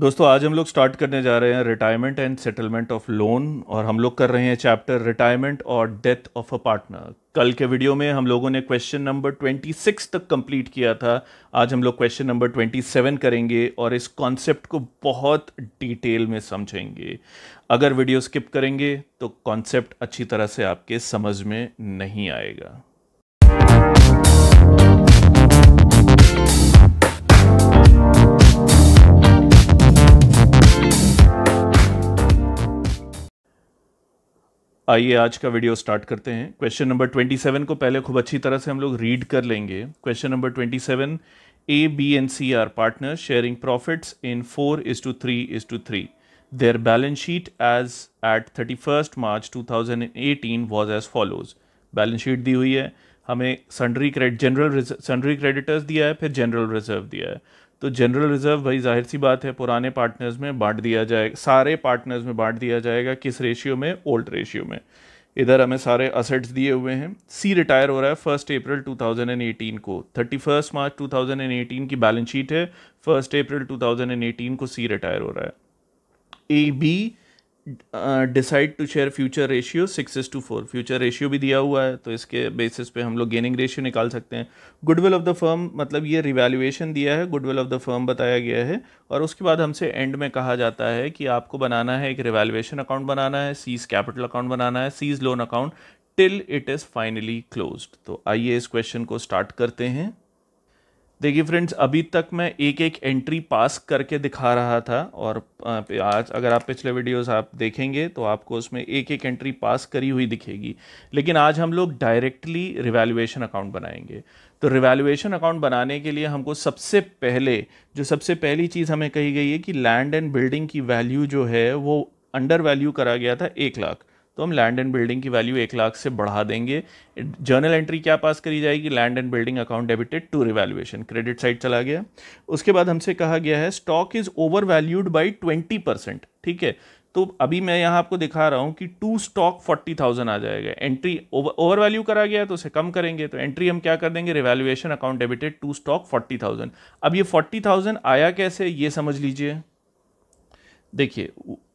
दोस्तों आज हम लोग स्टार्ट करने जा रहे हैं retirement and settlement of loan और हम लोग कर रहे हैं चैप्टर रिटायरमेंट और डेथ ऑफ अ पार्टनर कल के वीडियो में हम लोगों ने क्वेश्चन नंबर 26 तक कंप्लीट किया था आज हम लोग क्वेश्चन नंबर 27 करेंगे और इस कॉन्सेप्ट को बहुत डिटेल में समझेंगे अगर वीडियो स्किप करेंगे तो कॉन्सेप्ट अच्छी तरह से आपके समझ में नहीं आएगा आइए आज का वीडियो स्टार्ट करते हैं क्वेश्चन नंबर 27 को पहले खूब अच्छी तरह से हम लोग रीड कर लेंगे question number 27 A B and C are partner sharing profits in four is to three is to three their balance sheet as at thirty first March two thousand eighteen was as follows balance sheet दी हुई है हमें sundry credit general sundry creditors दिया है फिर general reserve दिया है तो जनरल रिज़र्व भाई जाहिर सी बात है पुराने पार्टनर्स में बांट दिया जाएगा सारे पार्टनर्स में बांट दिया जाएगा किस रेशियो में ओल्ड रेशियो में इधर हमें सारे असेट्स दिए हुए हैं सी रिटायर हो रहा है फर्स्ट अप्रैल 2018 को थर्टी फर्स्ट मार्च 2018 की बैलेंस शीट है फर्स्ट अप्रैल 2018 को सी रिटायर हो रहा है A B decide to share future ratio six is to four future ratio भी दिया हुआ है तो इसके बेसिस पे हम लोग गेनिंग रेशियो निकाल सकते हैं गुडविल ऑफ द फर्म मतलब ये रिवैल्यूएशन दिया है गुडविल ऑफ द फर्म बताया गया है और उसके बाद हमसे एंड में कहा जाता है कि आपको बनाना है एक रिवैल्यूएशन अकाउंट बनाना है सीज कैपिटल अकाउंट बनाना है C's loan account till it is finally close तो आइए इस क्वेश्चन को स्टार्ट करते हैं देखिए फ्रेंड्स अभी तक मैं एक एक एंट्री पास करके दिखा रहा था और आज अगर आप पिछले वीडियोस आप देखेंगे तो आपको उसमें एक एक एंट्री पास करी हुई दिखेगी लेकिन आज हम लोग डायरेक्टली रिवैल्यूएशन अकाउंट बनाएंगे तो रिवैल्यूएशन अकाउंट बनाने के लिए हमको सबसे पहले जो सबसे पहली चीज़ हमें कही गई है कि लैंड एंड बिल्डिंग की वैल्यू जो है वो अंडर वैल्यू करा गया था एक लाख तो हम लैंड एंड बिल्डिंग की वैल्यू एक लाख से बढ़ा देंगे जर्नल एंट्री क्या पास करी जाएगी land and building account debited to revaluation credit side चला गया उसके बाद हमसे कहा गया है stock is over valued by twenty percent ठीक है तो अभी मैं यहाँ आपको दिखा रहा हूँ कि टू स्टॉक फोर्टी थाउजेंड आ जाएगा एंट्री ओवर वैल्यू करा गया तो उसे कम करेंगे तो एंट्री हम क्या कर देंगे revaluation account debited to stock forty thousand अब ये फोर्टी थाउजेंड आया कैसे ये समझ लीजिए देखिए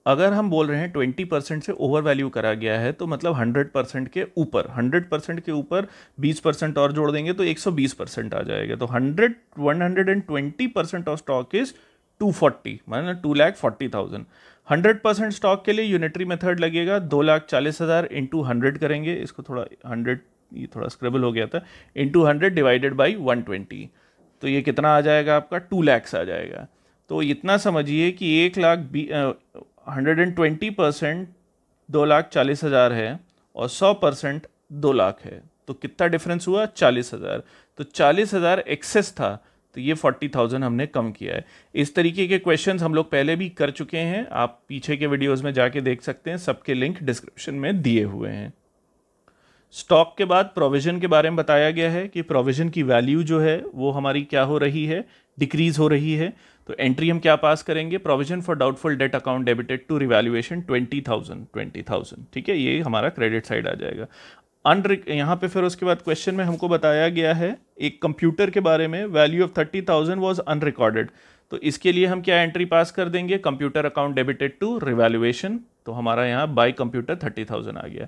अगर हम बोल रहे हैं ट्वेंटी परसेंट से ओवर वैल्यू करा गया है तो मतलब हंड्रेड परसेंट के ऊपर हंड्रेड परसेंट के ऊपर बीस परसेंट और जोड़ देंगे तो एक सौ बीस परसेंट आ जाएगा तो hundred one hundred and twenty percent of stock is two forty माना two lakh forty thousand hundred percent stock के लिए यूनिटरी मेथड लगेगा दो लाख चालीस हज़ार इंटू हंड्रेड करेंगे इसको थोड़ा हंड्रेड ये थोड़ा स्क्रबल हो गया था into hundred divided by one twenty तो ये कितना आ जाएगा आपका टू लैक्स आ जाएगा तो इतना समझिए कि एक लाख बी हंड्रेड एंड ट्वेंटी परसेंट दो लाख चालीस हज़ार है और सौ परसेंट दो लाख है तो कितना डिफरेंस हुआ चालीस हज़ार तो चालीस हज़ार एक्सेस था तो ये फोर्टी थाउजेंड हमने कम किया है इस तरीके के क्वेश्चंस हम लोग पहले भी कर चुके हैं आप पीछे के वीडियोस में जाके देख सकते हैं सबके लिंक डिस्क्रिप्शन में दिए हुए हैं स्टॉक के बाद प्रोविज़न के बारे में बताया गया है कि प्रोविज़न की वैल्यू जो है वो हमारी क्या हो रही है डिक्रीज़ हो रही है तो एंट्री हम क्या पास करेंगे provision for doubtful debt account debited to revaluation twenty thousand twenty thousand ठीक है ये हमारा क्रेडिट साइड आ जाएगा अनर यहाँ पे फिर उसके बाद क्वेश्चन में हमको बताया गया है एक कंप्यूटर के बारे में value of thirty thousand was unrecorded तो इसके लिए हम क्या एंट्री पास कर देंगे computer account debited to revaluation तो हमारा यहाँ बाई कंप्यूटर थर्टी थाउजेंड आ गया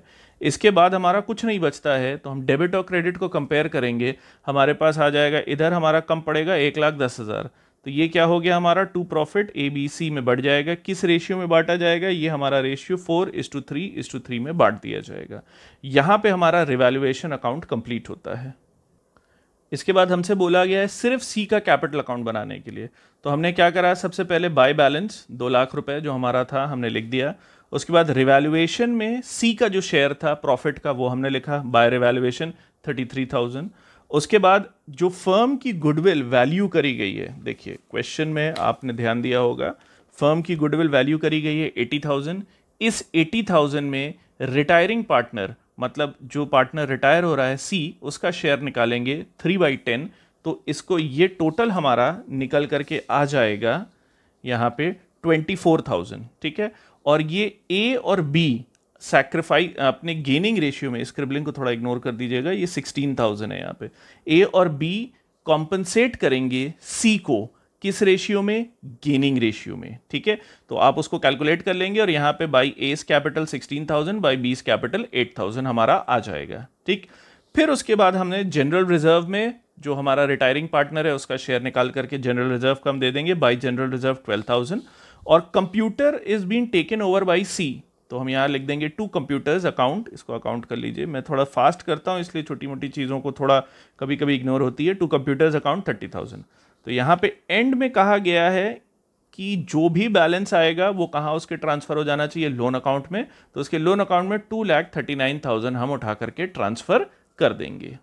इसके बाद हमारा कुछ नहीं बचता है तो हम डेबिट और क्रेडिट को कंपेयर करेंगे हमारे पास आ जाएगा इधर हमारा कम पड़ेगा एक लाख दस हज़ार तो ये क्या हो गया हमारा to profit A B C में बढ़ जाएगा किस रेशियो में बांटा जाएगा ये हमारा ratio four is to three is to three में बांट दिया जाएगा यहाँ पे हमारा रिवेल्युएशन अकाउंट कंप्लीट होता है इसके बाद हमसे बोला गया है सिर्फ सी का कैपिटल अकाउंट बनाने के लिए तो हमने क्या करा सबसे पहले बाय बैलेंस दो लाख रुपए जो हमारा था हमने लिख दिया उसके बाद रिवैल्यूएशन में सी का जो शेयर था प्रॉफिट का वो हमने लिखा by revaluation thirty three thousand उसके बाद जो फर्म की गुडविल वैल्यू करी गई है देखिए क्वेश्चन में आपने ध्यान दिया होगा फर्म की गुडविल वैल्यू करी गई है एटी थाउजेंड इस एटी थाउजेंड में रिटायरिंग पार्टनर मतलब जो पार्टनर रिटायर हो रहा है सी उसका शेयर निकालेंगे थ्री बाई टेन तो इसको ये टोटल हमारा निकल करके आ जाएगा यहाँ पे ट्वेंटी फोर थाउजेंड ठीक है और ये ए और बी सैक्रिफाइस अपने गेनिंग रेशियो में स्क्रिबलिंग को थोड़ा इग्नोर कर दीजिएगा ये सिक्सटीन थाउजेंड है यहाँ पे ए और बी कॉम्पनसेट करेंगे सी को किस रेशियो में गेनिंग रेशियो में ठीक है तो आप उसको कैलकुलेट कर लेंगे और यहाँ पे by S capital sixteen thousand by बीस कैपिटल एट थाउजेंड हमारा आ जाएगा ठीक फिर उसके बाद हमने जनरल रिजर्व में जो हमारा रिटायरिंग पार्टनर है उसका शेयर निकाल करके जनरल रिजर्व का हम दे देंगे by general reserve twelve thousand और computer is been taken over by C तो हम यहाँ लिख देंगे टू कंप्यूटर्स अकाउंट इसको अकाउंट कर लीजिए मैं थोड़ा फास्ट करता हूँ इसलिए छोटी मोटी चीज़ों को थोड़ा कभी कभी इग्नोर होती है to computers account thirty thousand तो यहाँ पे एंड में कहा गया है कि जो भी बैलेंस आएगा वो कहाँ उसके ट्रांसफ़र हो जाना चाहिए लोन अकाउंट में तो उसके लोन अकाउंट में two lakh thirty nine thousand हम उठा करके ट्रांसफ़र कर देंगे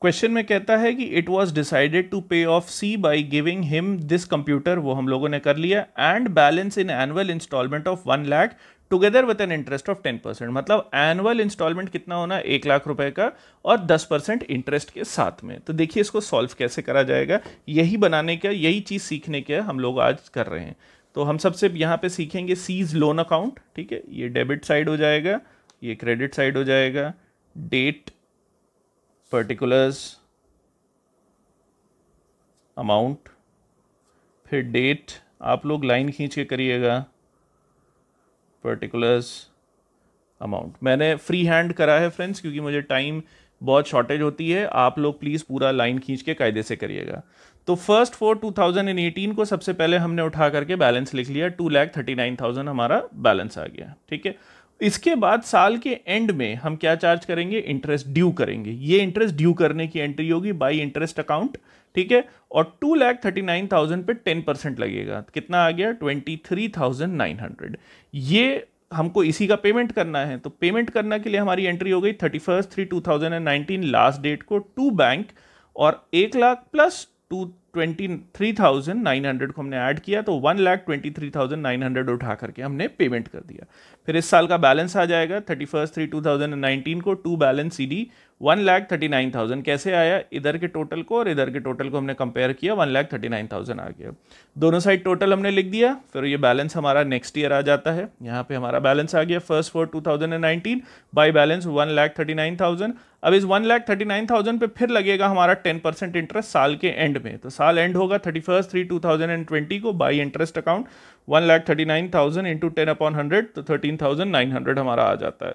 क्वेश्चन में कहता है कि it was decided to pay off C by giving him this computer वो हम लोगों ने कर लिया and balance in annual instalment of one lakh together with an interest of ten percent मतलब एनुअल इंस्टॉलमेंट कितना होना एक लाख रुपए का और दस परसेंट इंटरेस्ट के साथ में तो देखिए इसको सॉल्व कैसे करा जाएगा यही बनाने का यही चीज़ सीखने का हम लोग आज कर रहे हैं तो हम सबसे यहाँ पे सीखेंगे सीज लोन अकाउंट ठीक है ये डेबिट साइड हो जाएगा ये क्रेडिट साइड हो जाएगा डेट पर्टिकुलर्स अमाउंट फिर डेट आप लोग लाइन खींच के करिएगा पर्टिकुलर्स अमाउंट मैंने फ्री हैंड करा है फ्रेंड्स क्योंकि मुझे टाइम बहुत शॉर्टेज होती है आप लोग प्लीज़ पूरा लाइन खींच के कायदे से करिएगा तो फर्स्ट फोर 2018 को सबसे पहले हमने उठा करके बैलेंस लिख लिया two lakh thirty nine thousand हमारा बैलेंस आ गया ठीक है इसके बाद साल के एंड में हम क्या चार्ज करेंगे इंटरेस्ट ड्यू करेंगे ये इंटरेस्ट ड्यू करने की एंट्री होगी बाई इंटरेस्ट अकाउंट ठीक है और two lakh thirty nine thousand पे टेन परसेंट लगेगा कितना आ गया twenty three thousand nine hundred ये हमको इसी का पेमेंट करना है तो पेमेंट करने के लिए हमारी एंट्री हो गई thirty first three two thousand and nineteen last date को टू बैंक और एक lakh plus to twenty three thousand nine hundred को हमने ऐड किया तो one lakh twenty three thousand nine hundred उठा करके हमने पेमेंट कर दिया फिर इस साल का बैलेंस आ जाएगा thirty first three two thousand nineteen को to balance C D one lakh thirty nine thousand कैसे आया इधर के टोटल को और इधर के टोटल को हमने कंपेयर किया one lakh thirty nine thousand आ गया दोनों साइड टोटल हमने लिख दिया फिर ये बैलेंस हमारा नेक्स्ट ईयर आ जाता है यहाँ पे हमारा बैलेंस आ गया first four two thousand and nineteen by balance one lakh thirty nine thousand अब इस one lakh thirty nine thousand पर फिर लगेगा हमारा टेन परसेंट इंटरेस्ट साल के एंड में तो साल एंड होगा thirty first three two thousand and twenty को by interest account one lakh thirty nine thousand into ten upon hundred तो थर्टीन थाउजेंड नाइन हंड्रेड हमारा आ जाता है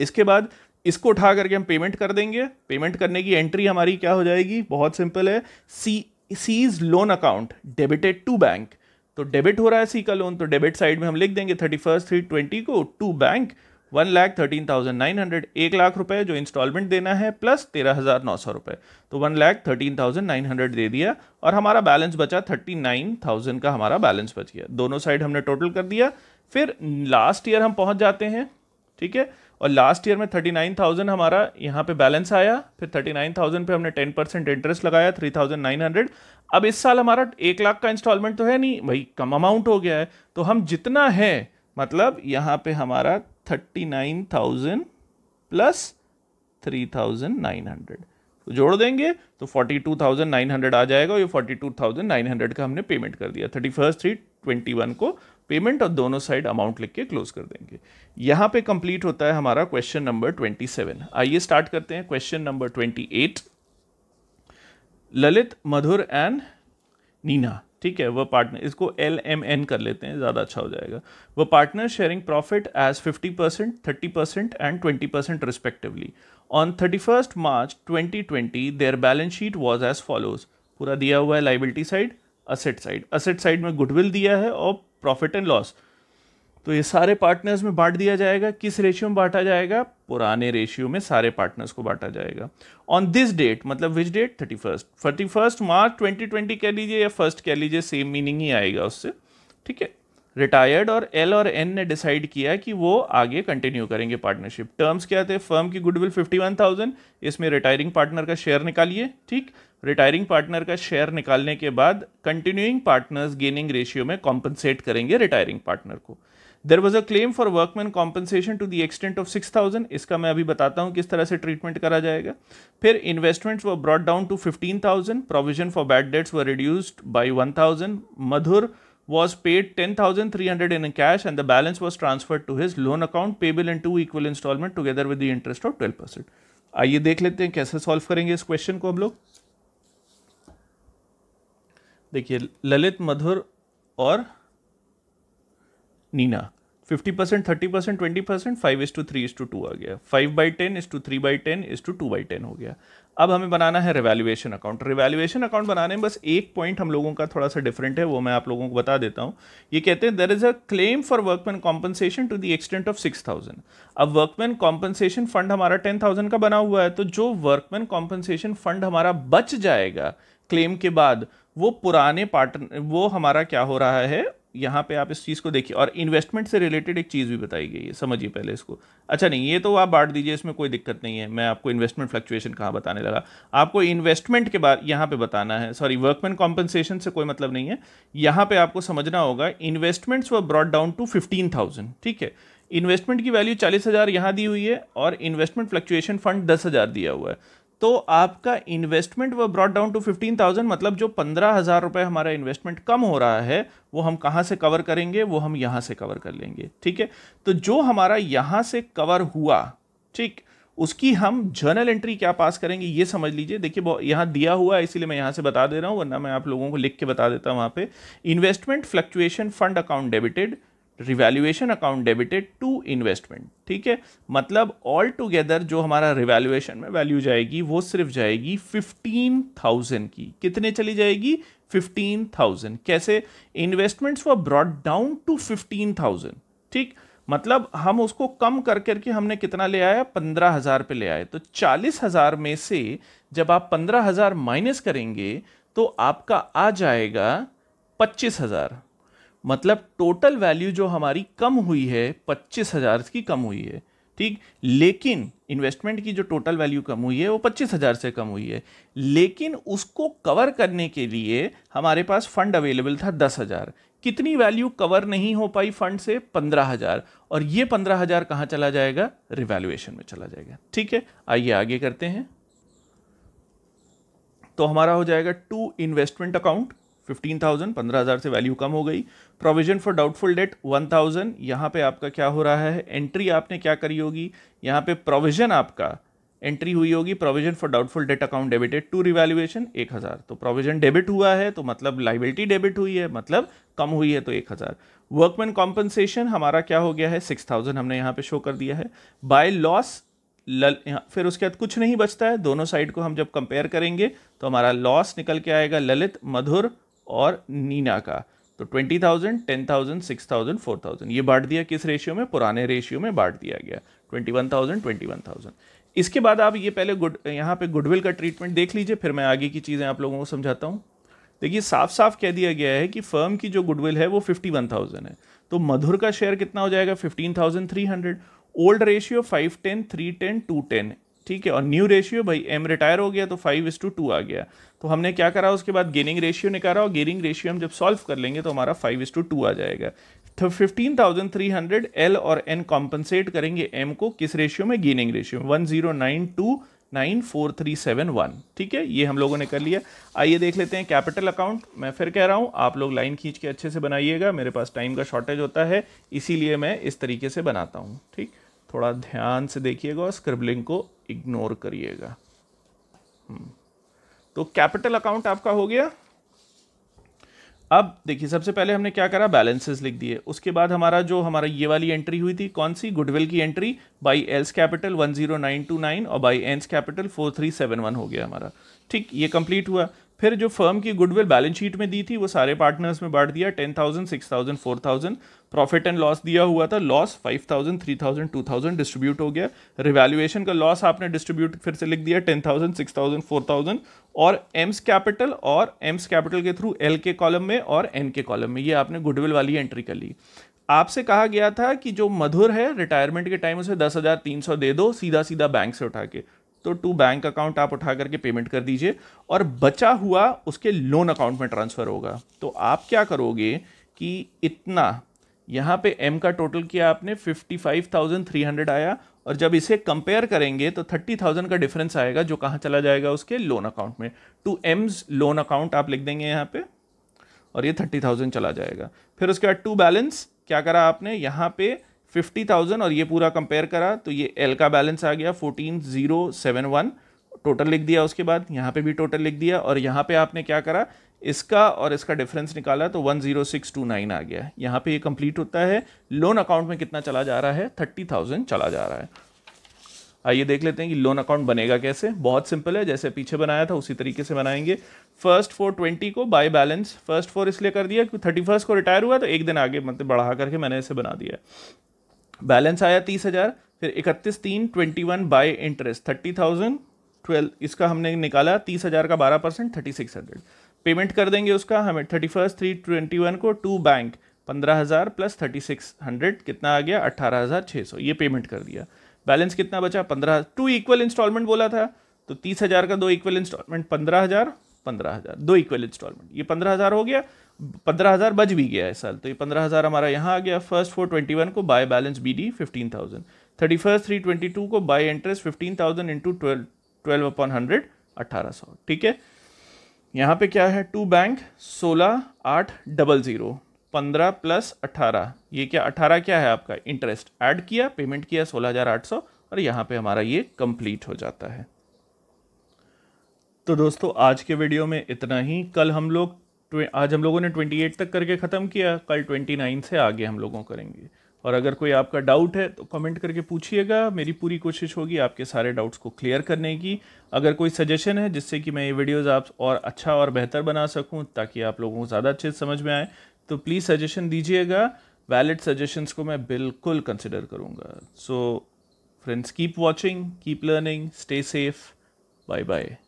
इसके बाद इसको उठा करके हम पेमेंट कर देंगे पेमेंट करने की एंट्री हमारी क्या हो जाएगी बहुत सिंपल है C C's loan account debited to bank तो डेबिट हो रहा है सी का लोन तो डेबिट साइड में हम लिख देंगे थर्टी फर्स्ट थ्री ट्वेंटी को to bank one lakh thirteen thousand nine hundred एक लाख रुपए जो इंस्टॉलमेंट देना है प्लस तेरह हज़ार नौ सौ रुपए तो one lakh thirteen thousand nine hundred दे दिया और हमारा बैलेंस बचा थर्टी नाइन थाउजेंड का हमारा बैलेंस बच गया दोनों साइड हमने टोटल कर दिया फिर लास्ट ईयर हम पहुंच जाते हैं ठीक है और लास्ट ईयर में थर्टी नाइन थाउजेंड हमारा यहाँ पे बैलेंस आया फिर थर्टी नाइन थाउजेंड पर हमने टेन परसेंट इंटरेस्ट लगाया थ्री थाउजेंड नाइन हंड्रेड अब इस साल हमारा एक लाख का इंस्टॉलमेंट तो है नहीं भाई कम अमाउंट हो गया है तो हम जितना है मतलब यहाँ पे हमारा thirty nine thousand plus three thousand nine hundred तो जोड़ देंगे तो forty two thousand nine hundred आ जाएगा ये forty two thousand nine hundred का हमने पेमेंट कर दिया thirty first three twenty one को पेमेंट और दोनों साइड अमाउंट लिख के क्लोज कर देंगे यहाँ पे कंप्लीट होता है हमारा क्वेश्चन नंबर 27 आइए स्टार्ट करते हैं question number 28 Lalit Madhur and Neena ठीक है वह पार्टनर इसको एल एम एन कर लेते हैं ज़्यादा अच्छा हो जाएगा वह partner sharing profit as 50 percent thirty percent and twenty percent respectively on thirty first March twenty twenty their balance sheet was as follows पूरा दिया हुआ है liability side asset side asset side में गुडविल दिया है और प्रॉफिट एंड लॉस तो ये सारे पार्टनर्स में बांट दिया जाएगा किस रेशियो में बांटा जाएगा पुराने रेशियो में सारे पार्टनर्स को बांटा जाएगा ऑन दिस डेट मतलब which date thirty first thirty first March twenty twenty कह लीजिए या फर्स्ट कह लीजिए सेम मीनिंग ही आएगा उससे ठीक है रिटायर्ड और एल और एन ने डिसाइड किया कि वो आगे कंटिन्यू करेंगे पार्टनरशिप टर्म्स क्या थे फर्म की गुडविल फिफ्टी वन थाउजेंड इसमें रिटायरिंग पार्टनर का शेयर निकालिए ठीक रिटायरिंग पार्टनर का शेयर निकालने के बाद कंटिन्यूइंग पार्टनर्स गेनिंग रेशियो में कॉम्पनसेट करेंगे रिटायरिंग पार्टनर को there was a claim for workman compensation to the extent of six thousand इसका मैं अभी बताता हूँ किस तरह से ट्रीटमेंट करा जाएगा फिर investments were brought down to fifteen thousand provision for bad debts were reduced by one thousand Madhur was paid 10,300 in cash and the balance was transferred to his loan account payable in two equal installment together with the interest of 12 percent आइए देख लेते हैं कैसे solve करेंगे इस question को हम लोग देखिए ललित मधुर और Neena fifty percent thirty percent twenty percent five is to three is to two आ गया five by ten is to three by ten is to two by ten हो गया अब हमें बनाना है रिवैल्यूएशन अकाउंट रिवैल्यूएशन अकाउंट बनाने में बस एक पॉइंट हम लोगों का थोड़ा सा डिफरेंट है वो मैं आप लोगों को बता देता हूँ ये कहते हैं there is a claim for workman compensation to the extent of six thousand अब वर्कमैन कॉम्पनसेशन फंड हमारा टेन थाउजेंड का बना हुआ है तो जो वर्कमैन कॉम्पनसेशन फंड हमारा बच जाएगा क्लेम के बाद वो पुराने पार्टनर वो हमारा क्या हो रहा है यहाँ पे आप इस चीज़ को देखिए और इन्वेस्टमेंट से रिलेटेड एक चीज़ भी बताई गई है समझिए पहले इसको अच्छा नहीं ये तो आप बांट दीजिए इसमें कोई दिक्कत नहीं है मैं आपको इन्वेस्टमेंट फ्लक्चुएशन कहाँ बताने लगा आपको इन्वेस्टमेंट के बाद यहाँ पे बताना है सॉरी वर्कमैन कॉम्पनसेशन से कोई मतलब नहीं है यहाँ पर आपको समझना होगा investments were brought down to fifteen ठीक है इन्वेस्टमेंट की वैल्यू चालीस हज़ार दी हुई है और इन्वेस्टमेंट फ्लक्चुएशन फंड दस हज़ार दिया हुआ है तो आपका इन्वेस्टमेंट वो brought down to fifteen thousand मतलब जो पंद्रह हज़ार रुपये हमारा इन्वेस्टमेंट कम हो रहा है वो हम कहाँ से कवर करेंगे वो हम यहाँ से कवर कर लेंगे ठीक है तो जो हमारा यहाँ से कवर हुआ ठीक उसकी हम जर्नल एंट्री क्या पास करेंगे ये समझ लीजिए देखिए यहाँ दिया हुआ है इसीलिए मैं यहाँ से बता दे रहा हूँ वरना मैं आप लोगों को लिख के बता देता हूँ वहाँ पे investment fluctuation fund account debited revaluation account debited to investment ठीक है मतलब ऑल टुगेदर जो हमारा रिवैल्यूएशन में वैल्यू जाएगी वो सिर्फ जाएगी फिफ्टीन थाउजेंड की कितने चली जाएगी फिफ्टीन थाउजेंड कैसे investments were brought down to fifteen thousand ठीक मतलब हम उसको कम कर करके हमने कितना ले आया पंद्रह हज़ार पे ले आए तो चालीस हज़ार में से जब आप पंद्रह हज़ार माइनस करेंगे तो आपका आ जाएगा पच्चीस हज़ार मतलब टोटल वैल्यू जो हमारी कम हुई है पच्चीस हज़ार की कम हुई है ठीक लेकिन इन्वेस्टमेंट की जो टोटल वैल्यू कम हुई है वो पच्चीस हज़ार से कम हुई है लेकिन उसको कवर करने के लिए हमारे पास फंड अवेलेबल था दस हज़ार कितनी वैल्यू कवर नहीं हो पाई फंड से पंद्रह हज़ार और ये पंद्रह हज़ार कहाँ चला जाएगा रिवैल्यूएशन में चला जाएगा ठीक है आइए आगे करते हैं तो हमारा हो जाएगा to investment account fifteen thousand पंद्रह हज़ार से वैल्यू कम हो गई provision for doubtful debt one thousand यहाँ पर आपका क्या हो रहा है एंट्री आपने क्या करी होगी यहाँ पे प्रोविजन आपका एंट्री हुई होगी provision for doubtful debt account debited to revaluation एक हज़ार तो प्रोविजन डेबिट हुआ है तो मतलब लाइबिलिटी डेबिट हुई है मतलब कम हुई है तो एक हज़ार वर्कमैन कॉम्पनसेशन हमारा क्या हो गया है सिक्स थाउजेंड हमने यहाँ पे शो कर दिया है बाय लॉस फिर उसके बाद कुछ नहीं बचता है दोनों साइड को हम जब कंपेयर करेंगे तो हमारा लॉस निकल के आएगा ललित मधुर और नीना का तो twenty thousand ten thousand six thousand four thousand ये बांट दिया किस रेशियो में पुराने रेशियो में बांट दिया गया twenty one thousand twenty one thousand इसके बाद आप ये पहले गुड यहाँ पे गुडविल का ट्रीटमेंट देख लीजिए फिर मैं आगे की चीज़ें आप लोगों को समझाता हूँ देखिए साफ साफ कह दिया गया है कि फर्म की जो गुडविल है वो फिफ्टी वन थाउजेंड है तो मधुर का शेयर कितना हो जाएगा fifteen thousand three hundred old ratio five ten three ten two ten ठीक है और न्यू रेशियो भाई एम रिटायर हो गया तो फाइव इस टू टू आ गया तो हमने क्या करा उसके बाद गेनिंग रेशियो निकाला और गेनिंग रेशियो हम जब सॉल्व कर लेंगे तो हमारा फाइव इस टू टू आ जाएगा तो fifteen thousand three hundred L और एन कॉम्पनसेट करेंगे एम को किस रेशियो में गेनिंग रेशियो में one zero nine two nine four three seven one ठीक है ये हम लोगों ने कर लिया आइए देख लेते हैं कैपिटल अकाउंट मैं फिर कह रहा हूँ आप लोग लाइन खींच के अच्छे से बनाइएगा मेरे पास टाइम का शॉर्टेज होता है इसीलिए मैं इस तरीके से बनाता हूँ ठीक थोड़ा ध्यान से देखिएगा और स्क्रिबलिंग को इग्नोर करिएगा हम्म। तो कैपिटल अकाउंट आपका हो गया अब देखिए सबसे पहले हमने क्या करा बैलेंसेस लिख दिए उसके बाद हमारा जो हमारा ये वाली एंट्री हुई थी कौन सी गुडविल की एंट्री बाई एल्स कैपिटल 10929 और बाई एंस कैपिटल 4371 हो गया हमारा ठीक ये कंप्लीट हुआ फिर जो फर्म की गुडविल बैलेंस शीट में दी थी वो सारे पार्टनर्स में बांट दिया ten thousand six thousand four thousand profit and loss दिया हुआ था loss five thousand three thousand two thousand distribute हो गया रिवैल्यूएशन का लॉस आपने डिस्ट्रीब्यूट फिर से लिख दिया ten thousand six thousand four thousand और एम्स कैपिटल और एम्स कैपिटल के थ्रू एल के कॉलम में और एन के कॉलम में ये आपने गुडविल वाली एंट्री कर ली आपसे कहा गया था कि जो मधुर है रिटायरमेंट के टाइम उसे दस हज़ार तीन सौ दे दो सीधा सीधा बैंक से उठा के तो टू बैंक अकाउंट आप उठा करके पेमेंट कर दीजिए और बचा हुआ उसके लोन अकाउंट में ट्रांसफ़र होगा तो आप क्या करोगे कि इतना यहाँ पे एम का टोटल किया आपने 55,300 आया और जब इसे कंपेयर करेंगे तो 30,000 का डिफरेंस आएगा जो कहाँ चला जाएगा उसके लोन अकाउंट में टू एम्स लोन अकाउंट आप लिख देंगे यहाँ पे और ये 30,000 चला जाएगा फिर उसके बाद टू बैलेंस क्या करा आपने यहाँ पे फिफ्टी थाउजेंड और ये पूरा कंपेयर करा तो ये एल का बैलेंस आ गया fourteen zero seven one total लिख दिया उसके बाद यहाँ पे भी टोटल लिख दिया और यहाँ पे आपने क्या करा इसका और इसका डिफरेंस निकाला तो one zero six two nine आ गया यहाँ पे ये कंप्लीट होता है लोन अकाउंट में कितना चला जा रहा है थर्टी थाउजेंड चला जा रहा है आइए देख लेते हैं कि लोन अकाउंट बनेगा कैसे बहुत सिंपल है जैसे पीछे बनाया था उसी तरीके से बनाएंगे फर्स्ट फोर ट्वेंटी को बाय बैलेंस फर्स्ट फोर इसलिए कर दिया क्योंकि थर्टी फर्स्ट को रिटायर हुआ तो एक दिन आगे मतलब बढ़ा करके मैंने इसे बना दिया बैलेंस आया तीस हज़ार फिर इकतीस तीन twenty one by interest thirty thousand twelve इसका हमने निकाला तीस हज़ार का बारह percent thirty six hundred payment कर देंगे उसका हमें thirty first three twenty one को टू बैंक पंद्रह हज़ार प्लस थर्टी सिक्स हंड्रेड कितना आ गया अट्ठारह हज़ार छः सौ ये पेमेंट कर दिया बैलेंस कितना बचा पंद्रह टू इक्वल इंस्टॉलमेंट बोला था तो तीस हज़ार का दो इक्वल इंस्टॉलमेंट पंद्रह हज़ार पंद्रह हज़ार दो इक्वल इंस्टॉलमेंट ये पंद्रह हज़ार हो गया पंद्रह हज़ार बच भी गया इस साल तो ये पंद्रह हज़ार हमारा यहाँ आ गया फर्स्ट फोर ट्वेंटी वन को by balance B D fifteen thousand thirty first three twenty two को by interest fifteen thousand into twelve twelve upon hundred अट्ठारह सौ ठीक है यहाँ पे क्या है टू बैंक सोलह आठ डबल ज़ीरो पंद्रह प्लस अट्ठारह ये क्या अट्ठारह क्या है आपका इंटरेस्ट ऐड किया पेमेंट किया सोलह हज़ार आठ सौ और यहाँ पे हमारा ये कंप्लीट हो जाता है तो दोस्तों आज के वीडियो में इतना ही कल हम लोग आज हम लोगों ने 28 तक करके ख़त्म किया कल 29 से आगे हम लोगों करेंगे और अगर कोई आपका डाउट है तो कमेंट करके पूछिएगा मेरी पूरी कोशिश होगी आपके सारे डाउट्स को क्लियर करने की अगर कोई सजेशन है जिससे कि मैं ये वीडियोस आप और अच्छा और बेहतर बना सकूं ताकि आप लोगों को ज़्यादा अच्छे समझ में आए तो प्लीज़ सजेशन दीजिएगा वैलिड सजेशंस को मैं बिल्कुल कंसिडर करूँगा so friends keep watching keep learning stay safe bye bye